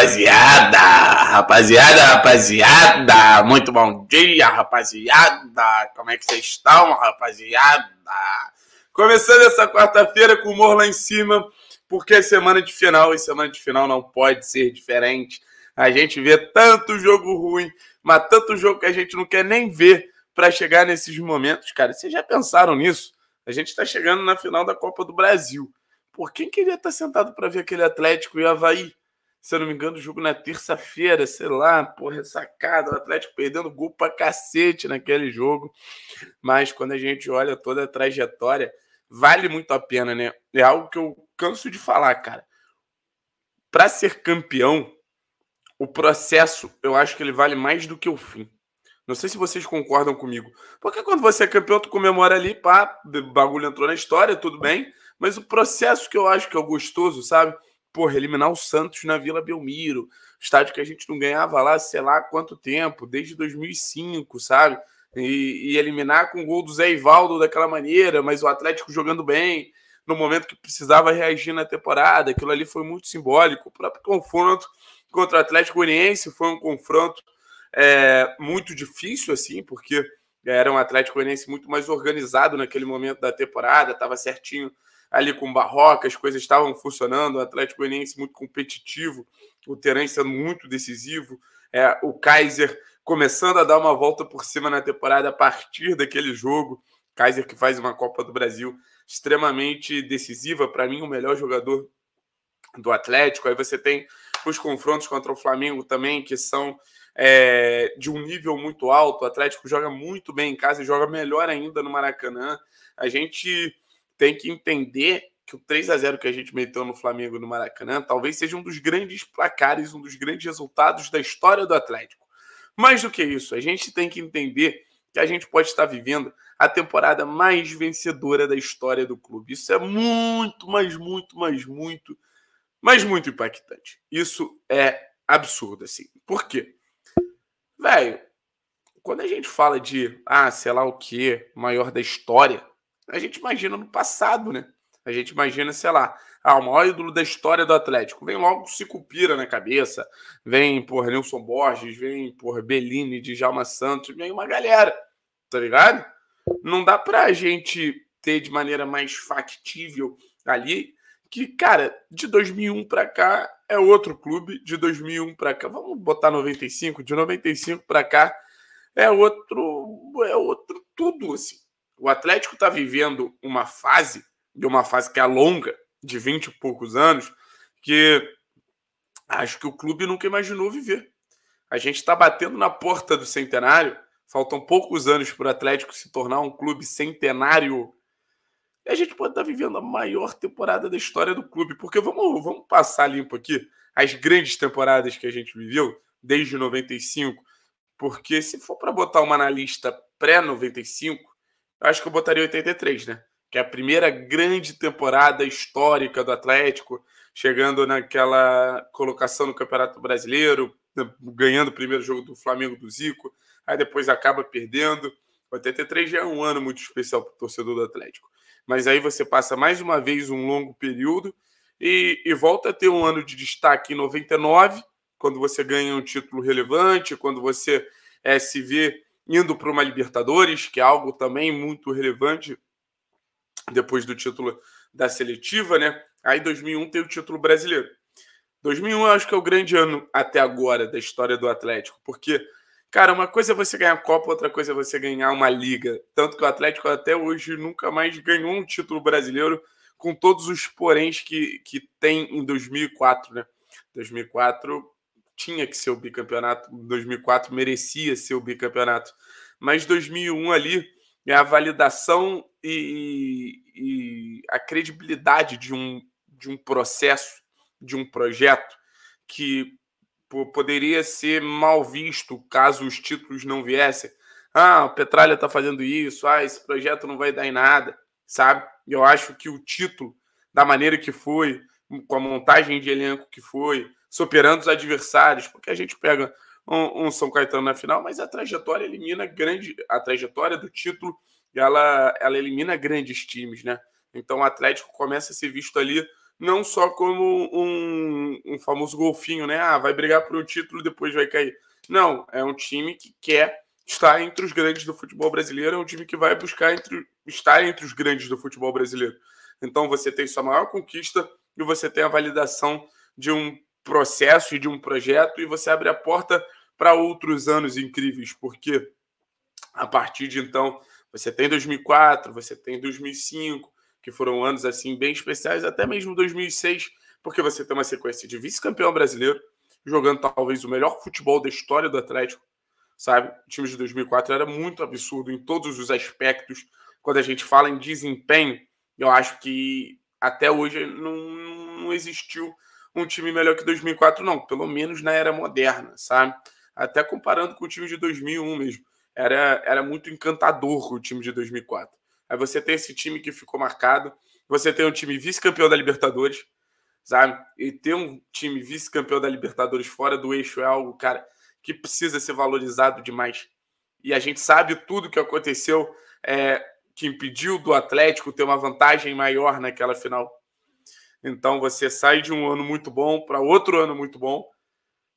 rapaziada, rapaziada, rapaziada, muito bom dia, rapaziada, como é que vocês estão, rapaziada? Começando essa quarta-feira com o humor lá em cima, porque é semana de final e semana de final não pode ser diferente. A gente vê tanto jogo ruim, mas tanto jogo que a gente não quer nem ver para chegar nesses momentos, cara. Vocês já pensaram nisso? A gente está chegando na final da Copa do Brasil. Por quem queria estar tá sentado para ver aquele Atlético e Havaí? se eu não me engano, o jogo na terça-feira, sei lá, porra, é sacada, o Atlético perdendo gol pra cacete naquele jogo. Mas quando a gente olha toda a trajetória, vale muito a pena, né? É algo que eu canso de falar, cara. Para ser campeão, o processo, eu acho que ele vale mais do que o fim. Não sei se vocês concordam comigo. Porque quando você é campeão, tu comemora ali, pá, bagulho entrou na história, tudo bem. Mas o processo que eu acho que é o gostoso, sabe? porra, eliminar o Santos na Vila Belmiro, estádio que a gente não ganhava lá, sei lá quanto tempo, desde 2005, sabe? E, e eliminar com o gol do Zé Ivaldo daquela maneira, mas o Atlético jogando bem, no momento que precisava reagir na temporada, aquilo ali foi muito simbólico. O próprio confronto contra o Atlético Goianiense foi um confronto é, muito difícil, assim, porque é, era um Atlético Goianiense muito mais organizado naquele momento da temporada, estava certinho ali com Barroca, as coisas estavam funcionando, o Atlético Goianiense muito competitivo, o Teran sendo muito decisivo, é, o Kaiser começando a dar uma volta por cima na temporada a partir daquele jogo, Kaiser que faz uma Copa do Brasil extremamente decisiva, para mim o melhor jogador do Atlético, aí você tem os confrontos contra o Flamengo também, que são é, de um nível muito alto. O Atlético joga muito bem em casa e joga melhor ainda no Maracanã. A gente tem que entender que o 3 a 0 que a gente meteu no Flamengo no Maracanã talvez seja um dos grandes placares, um dos grandes resultados da história do Atlético. Mais do que isso, a gente tem que entender que a gente pode estar vivendo a temporada mais vencedora da história do clube. Isso é muito, mas muito, mas muito, mas muito impactante. Isso é absurdo, assim. Por quê? Velho, quando a gente fala de, ah, sei lá o que, maior da história, a gente imagina no passado, né? A gente imagina, sei lá, ah, o maior ídolo da história do Atlético. Vem logo cupira na cabeça, vem, por Nilson Borges, vem, por Bellini, Djalma Santos, vem uma galera, tá ligado? Não dá pra gente ter de maneira mais factível ali que, cara, de 2001 para cá é outro clube, de 2001 para cá, vamos botar 95, de 95 para cá é outro, é outro tudo assim. O Atlético está vivendo uma fase, de uma fase que é longa, de 20 e poucos anos, que acho que o clube nunca imaginou viver. A gente está batendo na porta do centenário, faltam poucos anos para o Atlético se tornar um clube centenário e a gente pode estar tá vivendo a maior temporada da história do clube, porque vamos, vamos passar limpo aqui as grandes temporadas que a gente viveu desde 95, porque se for para botar uma analista pré-95, acho que eu botaria 83, né? Que é a primeira grande temporada histórica do Atlético, chegando naquela colocação no Campeonato Brasileiro, né, ganhando o primeiro jogo do Flamengo do Zico, aí depois acaba perdendo. 83 já é um ano muito especial para o torcedor do Atlético mas aí você passa mais uma vez um longo período e, e volta a ter um ano de destaque em 99, quando você ganha um título relevante, quando você é, se vê indo para uma Libertadores, que é algo também muito relevante depois do título da seletiva, né? Aí 2001 tem o título brasileiro. 2001 eu acho que é o grande ano até agora da história do Atlético, porque Cara, uma coisa é você ganhar a Copa, outra coisa é você ganhar uma liga. Tanto que o Atlético até hoje nunca mais ganhou um título brasileiro com todos os poréns que, que tem em 2004, né? 2004 tinha que ser o bicampeonato, 2004 merecia ser o bicampeonato. Mas 2001 ali é a validação e, e, a credibilidade de um, de um processo, de um projeto que Tipo, poderia ser mal visto caso os títulos não viessem. Ah, o Petralha está fazendo isso, ah, esse projeto não vai dar em nada, sabe? E eu acho que o título, da maneira que foi, com a montagem de elenco que foi, superando os adversários, porque a gente pega um, um São Caetano na final, mas a trajetória elimina grande, a trajetória do título, ela, ela elimina grandes times, né? Então o Atlético começa a ser visto ali não só como um, um famoso golfinho, né? Ah, vai brigar por um título e depois vai cair. Não, é um time que quer estar entre os grandes do futebol brasileiro, é um time que vai buscar entre, estar entre os grandes do futebol brasileiro. Então você tem sua maior conquista e você tem a validação de um processo e de um projeto e você abre a porta para outros anos incríveis, porque a partir de então você tem 2004, você tem 2005, que foram anos assim bem especiais, até mesmo 2006, porque você tem uma sequência de vice-campeão brasileiro, jogando talvez o melhor futebol da história do Atlético, sabe? O time de 2004 era muito absurdo em todos os aspectos. Quando a gente fala em desempenho, eu acho que até hoje não, não existiu um time melhor que 2004, não. Pelo menos na era moderna, sabe? Até comparando com o time de 2001 mesmo. Era, era muito encantador o time de 2004. Aí você tem esse time que ficou marcado, você tem um time vice-campeão da Libertadores, sabe? E ter um time vice-campeão da Libertadores fora do eixo é algo, cara, que precisa ser valorizado demais. E a gente sabe tudo que aconteceu é, que impediu do Atlético ter uma vantagem maior naquela final. Então você sai de um ano muito bom para outro ano muito bom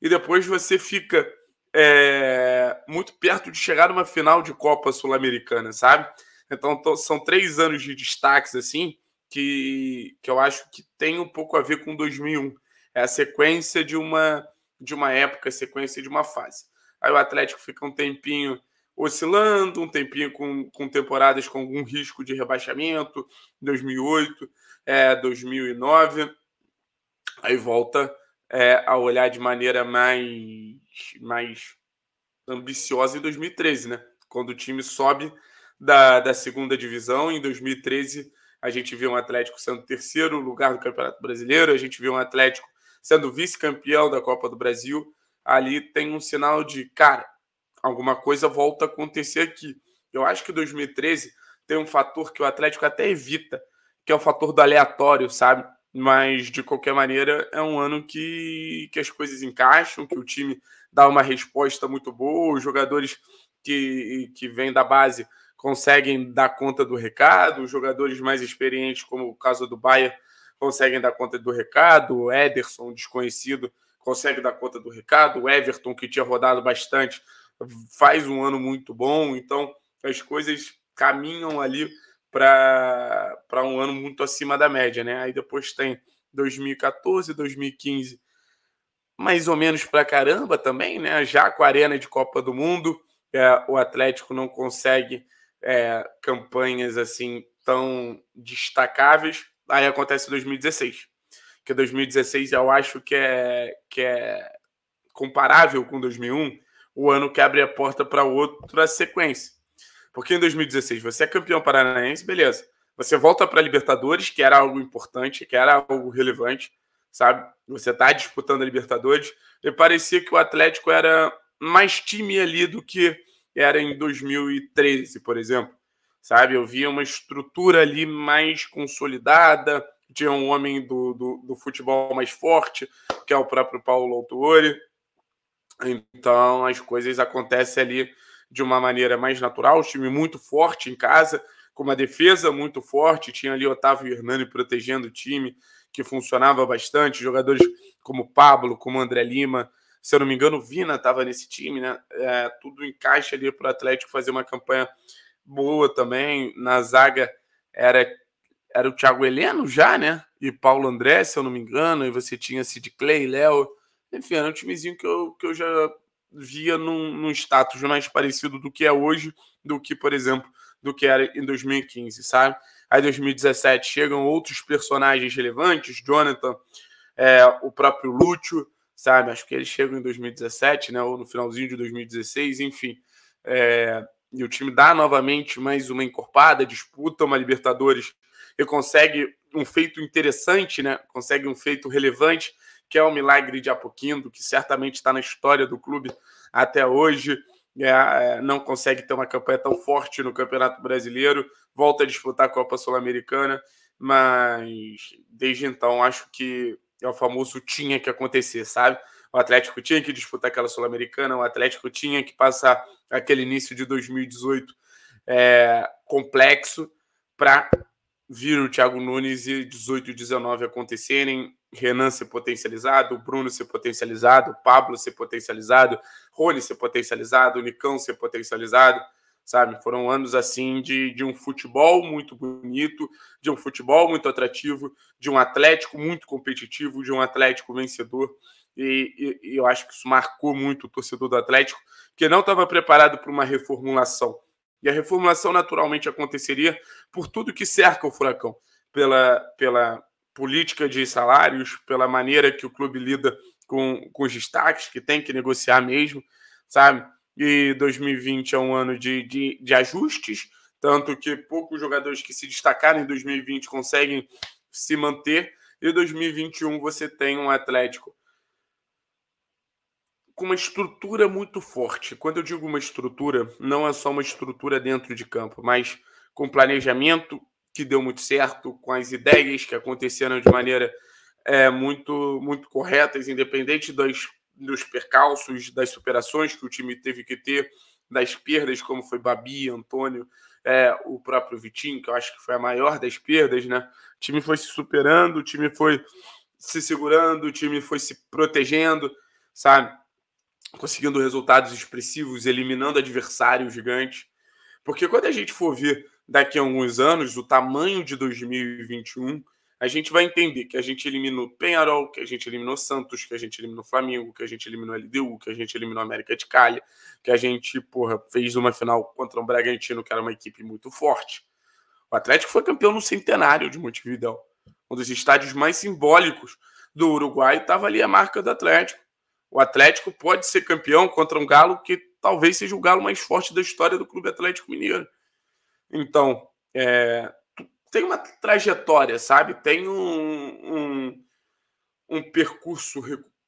e depois você fica é, muito perto de chegar numa final de Copa Sul-Americana, sabe? Então tô, são três anos de destaques assim que, que eu acho que tem um pouco a ver com 2001. É a sequência de uma de uma época, sequência de uma fase. Aí o Atlético fica um tempinho oscilando, um tempinho com, com temporadas com algum risco de rebaixamento, 2008, é, 2009. Aí volta é, a olhar de maneira mais, mais ambiciosa em 2013, né? Quando o time sobe da, da segunda divisão. Em 2013, a gente viu um Atlético sendo terceiro lugar do Campeonato Brasileiro, a gente viu um Atlético sendo vice-campeão da Copa do Brasil. Ali tem um sinal de, cara, alguma coisa volta a acontecer aqui. Eu acho que 2013 tem um fator que o Atlético até evita, que é o fator do aleatório, sabe? Mas, de qualquer maneira, é um ano que, que as coisas encaixam, que o time dá uma resposta muito boa, os jogadores que, que vêm da base conseguem dar conta do recado, os jogadores mais experientes, como o caso do Bayer, conseguem dar conta do recado, o Ederson, desconhecido, consegue dar conta do recado, o Everton, que tinha rodado bastante, faz um ano muito bom, então as coisas caminham ali para um ano muito acima da média, né? Aí depois tem 2014, 2015, mais ou menos para caramba também, né? Já com a arena de Copa do Mundo, é, o Atlético não consegue é, campanhas assim tão destacáveis. Aí acontece 2016, que 2016 eu acho que é, que é comparável com 2001, o ano que abre a porta para outra sequência. Porque em 2016 você é campeão paranaense, beleza. Você volta para a Libertadores, que era algo importante, que era algo relevante, sabe? Você está disputando a Libertadores. E parecia que o Atlético era mais time ali do que era em 2013, por exemplo. Sabe? Eu via uma estrutura ali mais consolidada, tinha um homem do, do, do futebol mais forte, que é o próprio Paulo Autori. Então as coisas acontecem ali de uma maneira mais natural. O time muito forte em casa, com uma defesa muito forte. Tinha ali Otávio Hernani protegendo o time, que funcionava bastante. Jogadores como Pablo, como André Lima, se eu não me engano, o Vina estava nesse time, né? É, tudo encaixa ali para o Atlético fazer uma campanha boa também. Na zaga era, era o Thiago Heleno já, né? E Paulo André, se eu não me engano, e você tinha Sid Clay, Léo. Enfim, era um timezinho que eu, que eu já via num, num status mais parecido do que é hoje, do que, por exemplo, do que era em 2015, sabe? Aí 2017 chegam outros personagens relevantes, Jonathan, é, o próprio Lúcio, sabe? Acho que eles chegam em 2017, né? Ou no finalzinho de 2016, enfim. É, e o time dá novamente mais uma encorpada, disputa uma Libertadores e consegue um feito interessante, né? Consegue um feito relevante, que é o milagre de Apoquindo, que certamente está na história do clube até hoje. É, é não consegue ter uma campanha tão forte no Campeonato Brasileiro, volta a disputar a Copa Sul-Americana, mas desde então acho que é o famoso tinha que acontecer, sabe? O Atlético tinha que disputar aquela Sul-Americana, o Atlético tinha que passar aquele início de 2018 é, complexo para vir o Thiago Nunes e 18 e 19 acontecerem, Renan ser potencializado, Bruno ser potencializado, Pablo ser potencializado, Rony ser potencializado, Nicão ser potencializado sabe? Foram anos assim de, de um futebol muito bonito, de um futebol muito atrativo, de um Atlético muito competitivo, de um Atlético vencedor. E, e, e eu acho que isso marcou muito o torcedor do Atlético, que não estava preparado para uma reformulação. E a reformulação naturalmente aconteceria por tudo que cerca o Furacão, pela, pela política de salários, pela maneira que o clube lida com, com os destaques, que tem que negociar mesmo, sabe? e 2020 é um ano de, de, de ajustes, tanto que poucos jogadores que se destacaram em 2020 conseguem se manter, e 2021 você tem um Atlético com uma estrutura muito forte. Quando eu digo uma estrutura, não é só uma estrutura dentro de campo, mas com planejamento que deu muito certo, com as ideias que aconteceram de maneira é, muito muito corretas, independente das dos percalços, das superações que o time teve que ter, das perdas, como foi Babi, Antônio, é, o próprio Vitinho, que eu acho que foi a maior das perdas, né? O time foi se superando, o time foi se segurando, o time foi se protegendo, sabe? Conseguindo resultados expressivos, eliminando adversário gigante. Porque quando a gente for ver daqui a alguns anos o tamanho de 2021, a gente vai entender que a gente eliminou Penharol, que a gente eliminou Santos, que a gente eliminou Flamengo, que a gente eliminou LDU, que a gente eliminou América de Cali, que a gente, porra, fez uma final contra o Bragantino, que era uma equipe muito forte. O Atlético foi campeão no centenário de Montevidéu, um dos estádios mais simbólicos do Uruguai, estava ali a marca do Atlético. O Atlético pode ser campeão contra um Galo que talvez seja o Galo mais forte da história do Clube Atlético Mineiro. Então, é, tem uma trajetória, sabe? Tem um, um, um percurso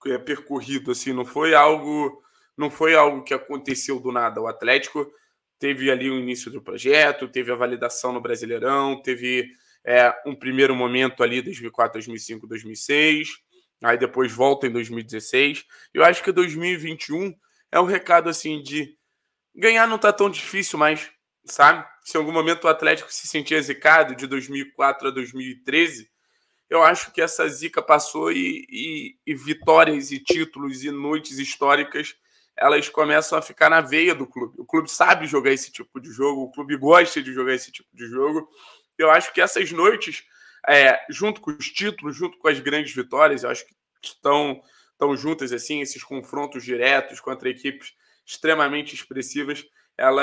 é, percorrido, assim, não foi algo não foi algo que aconteceu do nada. O Atlético teve ali o início do projeto, teve a validação no Brasileirão, teve é, um primeiro momento ali 2004, 2005, 2006, aí depois volta em 2016. Eu acho que 2021 é um recado assim de ganhar não tá tão difícil, mas sabe? Se em algum momento o Atlético se sentia zicado de 2004 a 2013, eu acho que essa zica passou e, e, e vitórias e títulos e noites históricas elas começam a ficar na veia do clube. O clube sabe jogar esse tipo de jogo, o clube gosta de jogar esse tipo de jogo. Eu acho que essas noites, é, junto com os títulos, junto com as grandes vitórias, eu acho que estão, estão juntas assim, esses confrontos diretos contra equipes extremamente expressivas, ela,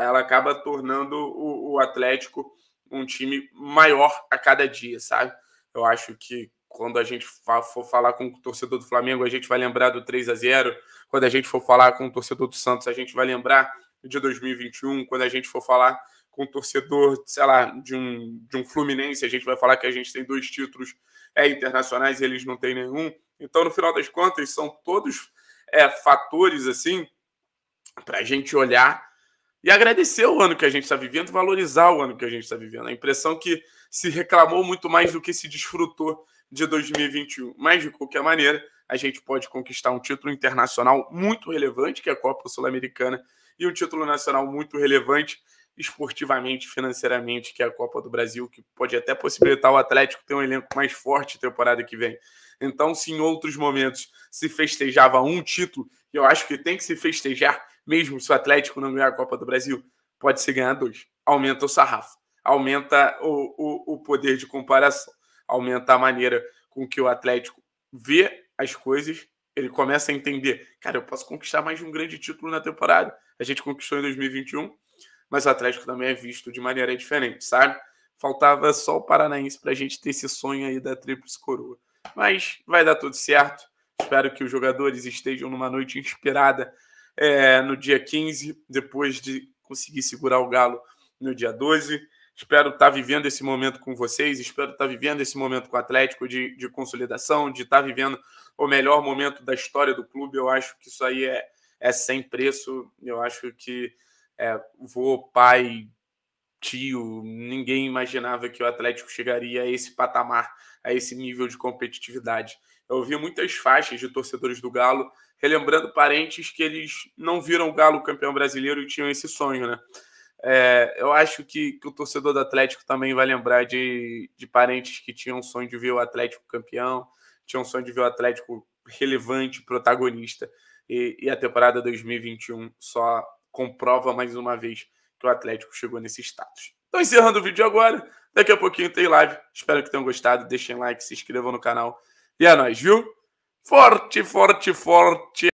ela acaba tornando o, o Atlético um time maior a cada dia, sabe? Eu acho que quando a gente for falar com o torcedor do Flamengo, a gente vai lembrar do 3 a 0 Quando a gente for falar com o torcedor do Santos, a gente vai lembrar de 2021. Quando a gente for falar com o torcedor, sei lá, de um, de um Fluminense, a gente vai falar que a gente tem dois títulos é, internacionais e eles não têm nenhum. Então, no final das contas, são todos é, fatores assim para a gente olhar e agradecer o ano que a gente está vivendo, valorizar o ano que a gente está vivendo. A impressão que se reclamou muito mais do que se desfrutou de 2021. Mas, de qualquer maneira, a gente pode conquistar um título internacional muito relevante, que é a Copa Sul-Americana, e um título nacional muito relevante esportivamente, financeiramente, que é a Copa do Brasil, que pode até possibilitar o Atlético ter um elenco mais forte temporada que vem. Então, se em outros momentos se festejava um título, eu acho que tem que se festejar mesmo se o Atlético não ganhar a Copa do Brasil, pode ser ganhar dois. Aumenta o sarrafo, aumenta o, o, o poder de comparação, aumenta a maneira com que o Atlético vê as coisas. Ele começa a entender, cara, eu posso conquistar mais de um grande título na temporada. A gente conquistou em 2021, mas o Atlético também é visto de maneira diferente, sabe? Faltava só o Paranaense para a gente ter esse sonho aí da Tríplice Coroa. Mas vai dar tudo certo. Espero que os jogadores estejam numa noite inspirada é, no dia 15, depois de conseguir segurar o Galo no dia 12. Espero estar tá vivendo esse momento com vocês, espero estar tá vivendo esse momento com o Atlético de, de consolidação, de estar tá vivendo o melhor momento da história do clube. Eu acho que isso aí é, é sem preço. Eu acho que é, vô, pai, tio, ninguém imaginava que o Atlético chegaria a esse patamar, a esse nível de competitividade. Eu ouvi muitas faixas de torcedores do Galo relembrando parentes que eles não viram o Galo campeão brasileiro e tinham esse sonho, né? É, eu acho que, que, o torcedor do Atlético também vai lembrar de, de parentes que tinham sonho de ver o Atlético campeão, tinham sonho de ver o Atlético relevante, protagonista. E, e a temporada 2021 só comprova mais uma vez que o Atlético chegou nesse status. Então, encerrando o vídeo agora. Daqui a pouquinho tem live. Espero que tenham gostado. Deixem like, se inscrevam no canal. E é nóis, viu? forte, forte, forte.